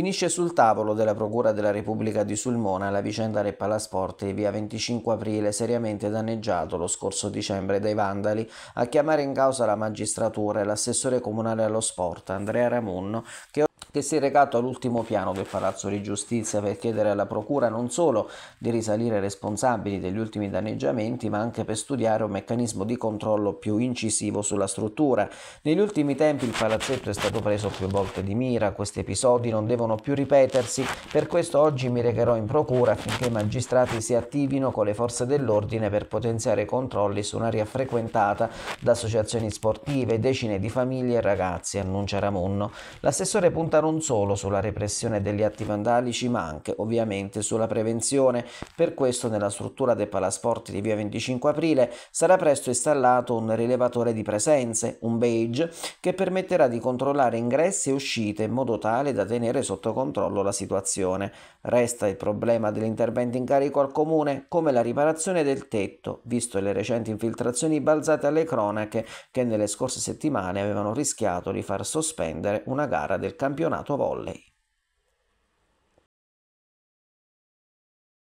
Finisce sul tavolo della Procura della Repubblica di Sulmona la vicenda Re Palasporti, via 25 aprile, seriamente danneggiato lo scorso dicembre dai vandali, a chiamare in causa la magistratura e l'assessore comunale allo sport, Andrea Ramunno, che che si è recato all'ultimo piano del Palazzo di Giustizia per chiedere alla Procura non solo di risalire responsabili degli ultimi danneggiamenti, ma anche per studiare un meccanismo di controllo più incisivo sulla struttura. Negli ultimi tempi il palazzetto è stato preso più volte di mira, questi episodi non devono più ripetersi, per questo oggi mi recherò in Procura affinché i magistrati si attivino con le forze dell'ordine per potenziare i controlli su un'area frequentata da associazioni sportive, decine di famiglie e ragazzi, annuncia Ramonno. L'assessore punta puntata non solo sulla repressione degli atti vandalici, ma anche ovviamente sulla prevenzione. Per questo nella struttura del Palasport di Via 25 Aprile sarà presto installato un rilevatore di presenze, un badge, che permetterà di controllare ingressi e uscite in modo tale da tenere sotto controllo la situazione. Resta il problema dell'intervento in carico al comune, come la riparazione del tetto, visto le recenti infiltrazioni balzate alle cronache che nelle scorse settimane avevano rischiato di far sospendere una gara del campionato campionato volley.